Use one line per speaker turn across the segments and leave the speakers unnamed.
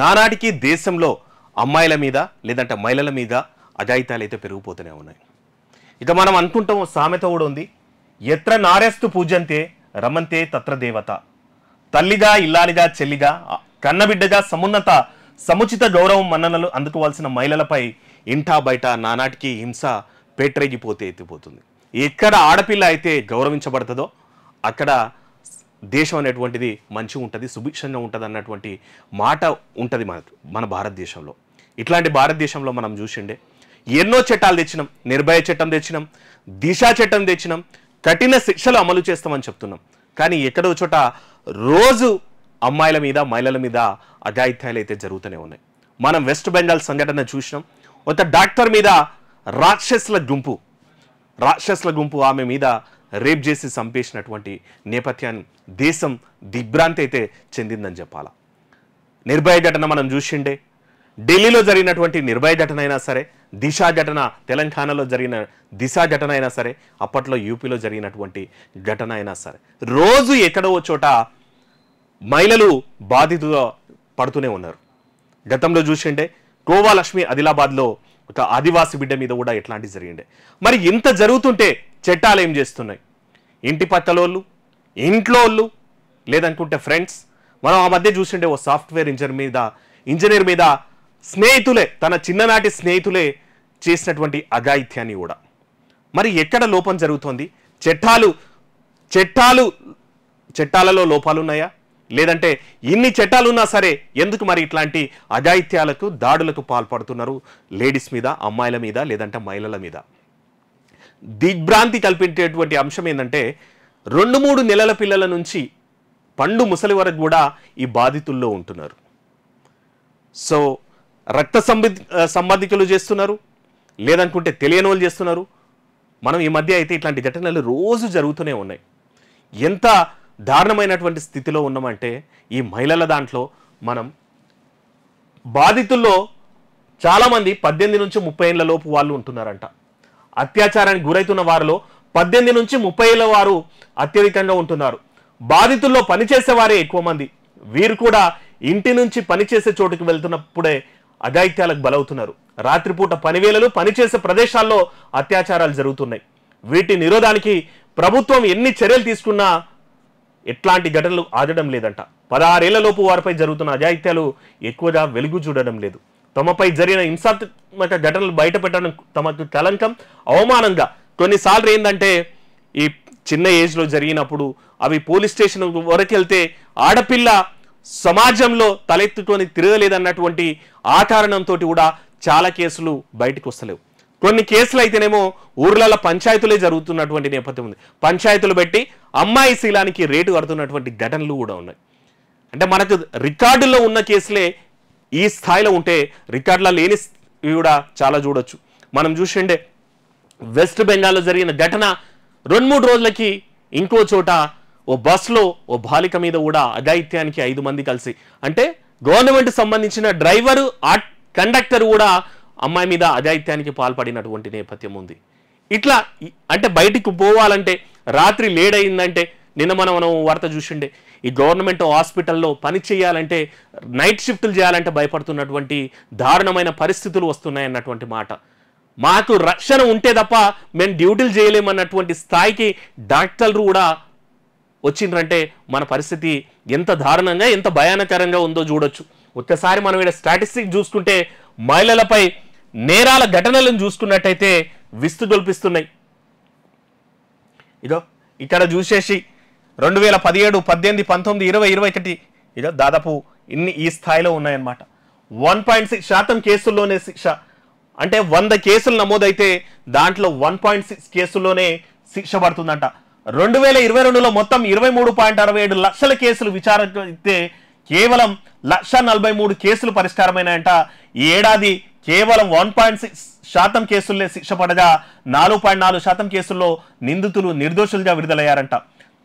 నానాటికి దేశంలో అమ్మాయిల మీద లేదంటే మహిళల మీద అజాయితాలు అయితే పెరిగిపోతూనే ఉన్నాయి ఇక మనం అనుకుంటాం సామెత కూడా ఉంది ఎత్ర నారేస్తు పూజంతే రమంతే తత్ర దేవత తల్లిగా ఇల్లాలిగా చెల్లిగా కన్నబిడ్డగా సమున్నత సముచిత గౌరవం మన్ననలు అందుకోవాల్సిన మహిళలపై ఇంటా బయట నానాటికి హింస పేట్రెగిపోతే ఎత్తిపోతుంది ఎక్కడ ఆడపిల్ల అయితే గౌరవించబడుతుందో అక్కడ దేశం అనేటువంటిది మంచి ఉంటుంది సుభిక్షంగా ఉంటుంది అన్నటువంటి మాట ఉంటుంది మన మన భారతదేశంలో ఇట్లాంటి భారతదేశంలో మనం చూసిండే ఎన్నో చట్టాలు తెచ్చినాం నిర్భయ చట్టం తెచ్చినాం దిశా చట్టం తెచ్చినాం కఠిన శిక్షలు అమలు చేస్తామని చెప్తున్నాం కానీ ఎక్కడో చోట రోజు అమ్మాయిల మీద మహిళల మీద అఘాయిత్యాలు అయితే జరుగుతూనే ఉన్నాయి మనం వెస్ట్ బెంగాల్ సంఘటన చూసినాం ఒక డాక్టర్ మీద రాక్షసుల గుంపు రాక్షసుల గుంపు ఆమె మీద రేప్ చేసి చంపేసినటువంటి నేపథ్యాన్ని దేశం దిగ్భ్రాంతి అయితే చెందిందని చెప్పాల నిర్భయ ఘటన మనం చూసిండే ఢిల్లీలో జరిగినటువంటి నిర్భయ ఘటన అయినా సరే దిశ ఘటన తెలంగాణలో జరిగిన దిశ ఘటన అయినా సరే అప్పట్లో యూపీలో జరిగినటువంటి ఘటన అయినా సరే రోజు ఎక్కడో చోట మహిళలు బాధితుగా పడుతూనే ఉన్నారు గతంలో చూసిండే కోవాలక్ష్మి ఆదిలాబాద్లో ఒక ఆదివాసి బిడ్డ మీద కూడా ఎట్లాంటివి జరిగిండే మరి ఇంత జరుగుతుంటే చట్టాలు ఏం చేస్తున్నాయి ఇంటి పక్కలోళ్ళు ఇంట్లో వాళ్ళు లేదనుకుంటే ఫ్రెండ్స్ మనం ఆ మధ్య చూసిండే ఓ సాఫ్ట్వేర్ ఇంజనీర్ మీద ఇంజనీర్ మీద స్నేహితులే తన చిన్ననాటి స్నేహితులే చేసినటువంటి అఘాయిత్యాన్ని కూడా మరి ఎక్కడ లోపం జరుగుతోంది చట్టాలు చట్టాలు చట్టాలలో లోపాలున్నాయా లేదంటే ఇన్ని చట్టాలున్నా సరే ఎందుకు మరి ఇట్లాంటి అజాయిత్యాలకు దాడులకు పాల్పడుతున్నారు లేడీస్ మీద అమ్మాయిల మీద లేదంటే మహిళల మీద దిగ్భ్రాంతి కల్పించేటువంటి అంశం ఏంటంటే రెండు మూడు నెలల పిల్లల నుంచి పండు ముసలి వరకు కూడా ఈ బాధితుల్లో ఉంటున్నారు సో రక్త సంబి సంబంధికులు చేస్తున్నారు లేదనుకుంటే తెలియని వాళ్ళు చేస్తున్నారు మనం ఈ మధ్య అయితే ఇట్లాంటి ఘటనలు రోజు జరుగుతూనే ఉన్నాయి ఎంత దారుణమైనటువంటి స్థితిలో ఉన్నామంటే ఈ మహిళల దాంట్లో మనం బాధితుల్లో చాలామంది పద్దెనిమిది నుంచి ముప్పై ఏళ్ళ లోపు వాళ్ళు ఉంటున్నారంట అత్యాచారానికి గురైతున్న వారిలో పద్దెనిమిది నుంచి ముప్పై ఏళ్ళ వారు అత్యధికంగా ఉంటున్నారు బాధితుల్లో పనిచేసే వారే ఎక్కువ మంది వీరు కూడా ఇంటి నుంచి పనిచేసే చోటుకు వెళ్తున్నప్పుడే అఘాయిత్యాలకు బలవుతున్నారు రాత్రిపూట పనివేళలు పనిచేసే ప్రదేశాల్లో అత్యాచారాలు జరుగుతున్నాయి వీటి నిరోధానికి ప్రభుత్వం ఎన్ని చర్యలు తీసుకున్నా ఎట్లాంటి ఘటనలు ఆదడం లేదంట పదహారేళ్లలోపు వారిపై జరుగుతున్న అజాయిత్యాలు ఎక్కువగా వెలుగు చూడడం లేదు తమపై జరిగిన హింసాత్మక ఘటనలు బయటపెట్టడం తమకు కలంకం అవమానంగా కొన్నిసార్లు ఏంటంటే ఈ చిన్న ఏజ్లో జరిగినప్పుడు అవి పోలీస్ స్టేషన్ వరకు వెళ్తే ఆడపిల్ల సమాజంలో తలెత్తుకొని తిరగలేదన్నటువంటి కారణంతో కూడా చాలా కేసులు బయటకు వస్తలేవు కొన్ని కేసులు అయితేనేమో ఊర్లలో పంచాయతీలే జరుగుతున్నటువంటి నేపథ్యం ఉంది పంచాయతీలు పెట్టి అమ్మాయి శీలానికి రేటు కడుతున్నటువంటి ఘటనలు కూడా ఉన్నాయి అంటే మనకు రికార్డుల్లో ఉన్న కేసులే ఈ స్థాయిలో ఉంటే రికార్డులో లేని కూడా చాలా చూడొచ్చు మనం చూసిండే వెస్ట్ బెంగాల్లో జరిగిన ఘటన రెండు మూడు రోజులకి ఇంకో చోట ఓ బస్సులో ఓ బాలిక మీద కూడా అఘాయిత్యానికి ఐదు మంది కలిసి అంటే గవర్నమెంట్ సంబంధించిన డ్రైవరు ఆ కండక్టర్ కూడా అమ్మాయి మీద అజాయిత్యానికి పాల్పడినటువంటి నేపథ్యం ఉంది ఇట్లా అంటే బయటికి పోవాలంటే రాత్రి లేట్ అయిందంటే నిన్న మనం మనం వార్త చూసిండే ఈ గవర్నమెంట్ హాస్పిటల్లో పని చేయాలంటే నైట్ షిఫ్ట్లు చేయాలంటే భయపడుతున్నటువంటి దారుణమైన పరిస్థితులు వస్తున్నాయన్నటువంటి మాట మాకు రక్షణ ఉంటే తప్ప మేము డ్యూటీలు చేయలేమన్నటువంటి స్థాయికి డాక్టర్లు కూడా వచ్చిండ్రంటే మన పరిస్థితి ఎంత దారుణంగా ఎంత భయానకరంగా ఉందో చూడొచ్చు ఒక్కసారి మనం ఇక్కడ స్టాటిస్టిక్ చూసుకుంటే మహిళలపై నేరాల ఘటనలను చూసుకున్నట్టయితే విస్తుదొల్పిస్తున్నాయి ఇదో ఇక్కడ చూసేసి రెండు వేల పదిహేడు పద్దెనిమిది పంతొమ్మిది ఇరవై ఇరవై ఒకటి ఇదో దాదాపు ఇన్ని ఈ స్థాయిలో ఉన్నాయన్నమాట వన్ పాయింట్ సిక్స్ శాతం కేసుల్లోనే శిక్ష అంటే వంద కేసులు నమోదైతే దాంట్లో వన్ పాయింట్ సిక్స్ కేసుల్లోనే శిక్ష పడుతుందంట రెండు వేల ఇరవై రెండులో మొత్తం ఇరవై మూడు పాయింట్ అరవై ఏడు లక్షల కేసులు విచారణ అయితే కేవలం లక్ష నలభై మూడు కేసులు పరిష్కారమైనాయంట ఈ ఏడాది కేవలం వన్ పాయింట్ సిక్స్ శాతం కేసుల్లో శిక్ష పడగా నాలుగు పాయింట్ నాలుగు శాతం కేసుల్లో నిందితులు నిర్దోషులుగా విడుదలయ్యారంట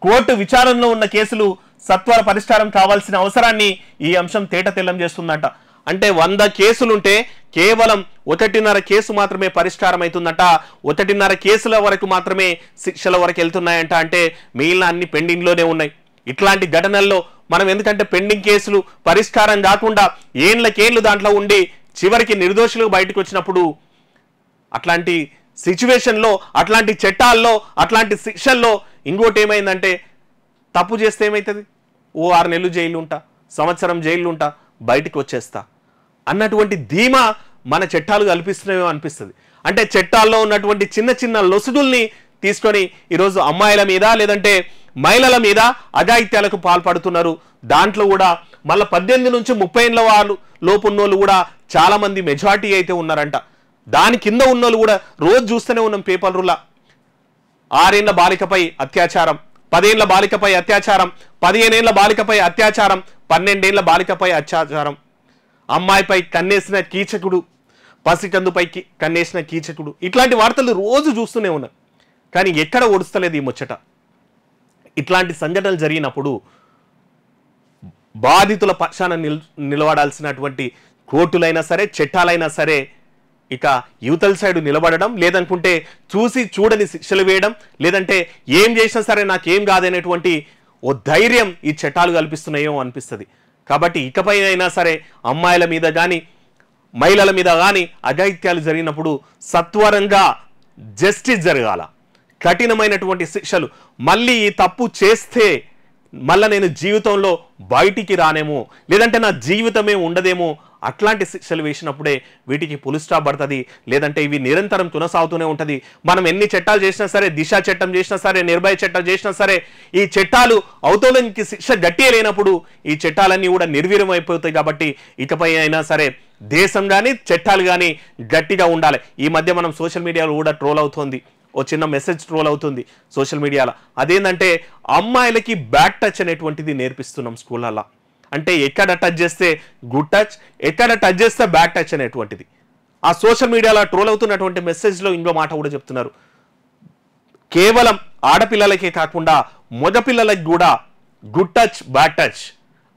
కోర్టు విచారణలో ఉన్న కేసులు సత్వర పరిష్కారం కావాల్సిన అవసరాన్ని ఈ అంశం తేట తెల్లం చేస్తుందంట అంటే వంద కేసులుంటే కేవలం ఒకటిన్నర కేసు మాత్రమే పరిష్కారం అవుతుందట ఒకటిన్నర కేసుల వరకు మాత్రమే శిక్షల వరకు వెళ్తున్నాయంట అంటే మిగిలిన అన్ని పెండింగ్లోనే ఉన్నాయి ఇట్లాంటి ఘటనల్లో మనం ఎందుకంటే పెండింగ్ కేసులు పరిష్కారం కాకుండా ఏండ్లకేళ్ళు దాంట్లో ఉండి చివరికి నిర్దోషులు బయటకు వచ్చినప్పుడు అట్లాంటి సిచ్యువేషన్లో అట్లాంటి చట్టాల్లో అట్లాంటి శిక్షల్లో ఇంకోటి ఏమైందంటే తప్పు చేస్తే ఏమవుతుంది ఓ ఆరు నెలలు జైలు ఉంటా సంవత్సరం జైలు ఉంటా బయటకు వచ్చేస్తా అన్నటువంటి ధీమా మన చట్టాలు కల్పిస్తున్నాయో అనిపిస్తుంది అంటే చట్టాల్లో ఉన్నటువంటి చిన్న చిన్న లొసుగుల్ని తీసుకొని ఈరోజు అమ్మాయిల మీద లేదంటే మహిళల మీద అజాయిత్యాలకు పాల్పడుతున్నారు దాంట్లో కూడా మళ్ళీ పద్దెనిమిది నుంచి ముప్పై ఏళ్ళ వాళ్ళు లోపు ఉన్నోళ్ళు కూడా చాలామంది మెజార్టీ అయితే ఉన్నారంట దాని కింద ఉన్నోళ్ళు కూడా రోజు చూస్తూనే ఉన్నాం పేపర్లులా ఆరేళ్ల బాలికపై అత్యాచారం పదేళ్ల బాలికపై అత్యాచారం పదిహేనేళ్ల బాలికపై అత్యాచారం పన్నెండేళ్ల బాలికపై అత్యాచారం అమ్మాయిపై కన్నేసిన కీచకుడు పసికందుపైకి కన్నేసిన కీచకుడు ఇట్లాంటి వార్తలు రోజు చూస్తూనే ఉన్నాయి కానీ ఎక్కడ ఓడుస్తలేదు ఈ ముచ్చట ఇట్లాంటి సంఘటనలు జరిగినప్పుడు బాధితుల పక్షాన నిల్ నిలబడాల్సినటువంటి కోర్టులైనా సరే చట్టాలైనా సరే ఇక యువతల సైడ్ నిలబడడం లేదనుకుంటే చూసి చూడని శిక్షలు వేయడం లేదంటే ఏం చేసినా సరే నాకేం కాదనేటువంటి ఓ ధైర్యం ఈ చట్టాలు కల్పిస్తున్నాయో అనిపిస్తుంది కాబట్టి ఇకపై అయినా సరే అమ్మాయిల మీద కానీ మహిళల మీద కానీ అఘాయిత్యాలు జరిగినప్పుడు సత్వరంగా జస్టిస్ జరగాల కఠినమైనటువంటి శిక్షలు మళ్ళీ ఈ తప్పు చేస్తే మళ్ళీ నేను జీవితంలో బయటికి రానేమో లేదంటే నా జీవితమే ఉండదేమో అట్లాంటి శిక్షలు వేసినప్పుడే వీటికి పులుస్టాప్ పడుతుంది లేదంటే ఇవి నిరంతరం తునసాగుతూనే ఉంటుంది మనం ఎన్ని చట్టాలు చేసినా సరే దిశ చట్టం చేసినా సరే నిర్భయ చట్టం చేసినా సరే ఈ చట్టాలు అవతలకి శిక్ష గట్టియే లేనప్పుడు ఈ చట్టాలన్నీ కూడా నిర్వీర్యం అయిపోతాయి కాబట్టి ఇకపై అయినా సరే దేశం కానీ చట్టాలు కానీ గట్టిగా ఉండాలి ఈ మధ్య మనం సోషల్ మీడియాలో కూడా ట్రోల్ అవుతోంది ఓ చిన్న మెసేజ్ ట్రోల్ అవుతుంది సోషల్ మీడియాలో అదేంటంటే అమ్మాయిలకి బ్యాక్ టచ్ అనేటువంటిది నేర్పిస్తున్నాం స్కూళ్ళల్లో అంటే ఎక్కడ టచ్ చేస్తే గుడ్ టచ్ ఎక్కడ టచ్ చేస్తే బ్యాక్ టచ్ అనేటువంటిది ఆ సోషల్ మీడియాలో ట్రోల్ అవుతున్నటువంటి మెసేజ్లో ఇంట్లో మాట కూడా చెప్తున్నారు కేవలం ఆడపిల్లలకే కాకుండా మగపిల్లలకి కూడా గుడ్ టచ్ బ్యాడ్ టచ్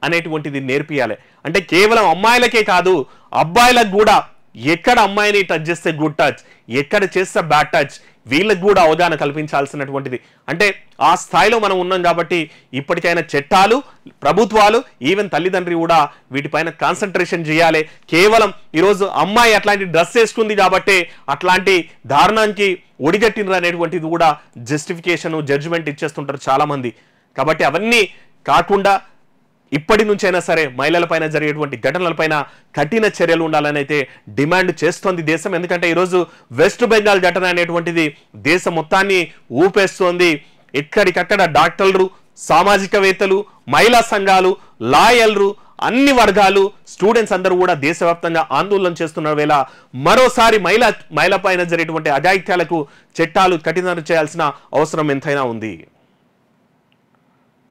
అనేటువంటిది నేర్పియాలి అంటే కేవలం అమ్మాయిలకే కాదు అబ్బాయిలకు కూడా ఎక్కడ అమ్మాయిని టచ్ చేస్తే గుడ్ టచ్ ఎక్కడ చేస్తే బ్యాడ్ టచ్ వీళ్ళకి కూడా అవగాహన కల్పించాల్సినటువంటిది అంటే ఆ స్థాయిలో మనం ఉన్నాం కాబట్టి ఇప్పటికైనా చట్టాలు ప్రభుత్వాలు ఈవెన్ తల్లిదండ్రి కూడా వీటిపైన కాన్సన్ట్రేషన్ చేయాలి కేవలం ఈరోజు అమ్మాయి అట్లాంటి డ్రెస్ వేసుకుంది కాబట్టి అట్లాంటి దారుణానికి ఒడిగట్టినరు అనేటువంటిది కూడా జస్టిఫికేషన్ జడ్జిమెంట్ ఇచ్చేస్తుంటారు చాలామంది కాబట్టి అవన్నీ కాకుండా ఇప్పటి నుంచైనా సరే మహిళలపైన జరిగేటువంటి ఘటనలపైన కఠిన చర్యలు ఉండాలని అయితే డిమాండ్ చేస్తోంది దేశం ఎందుకంటే ఈరోజు వెస్ట్ బెంగాల్ ఘటన అనేటువంటిది దేశం మొత్తాన్ని ఊపేస్తోంది ఎక్కడికక్కడ డాక్టర్లు సామాజికవేత్తలు మహిళా సంఘాలు లాయర్లు అన్ని వర్గాలు స్టూడెంట్స్ అందరూ కూడా దేశవ్యాప్తంగా ఆందోళన చేస్తున్న వేళ మరోసారి మహిళ మహిళ జరిగేటువంటి అజాయిత్యాలకు చట్టాలు కఠినం చేయాల్సిన అవసరం ఎంతైనా ఉంది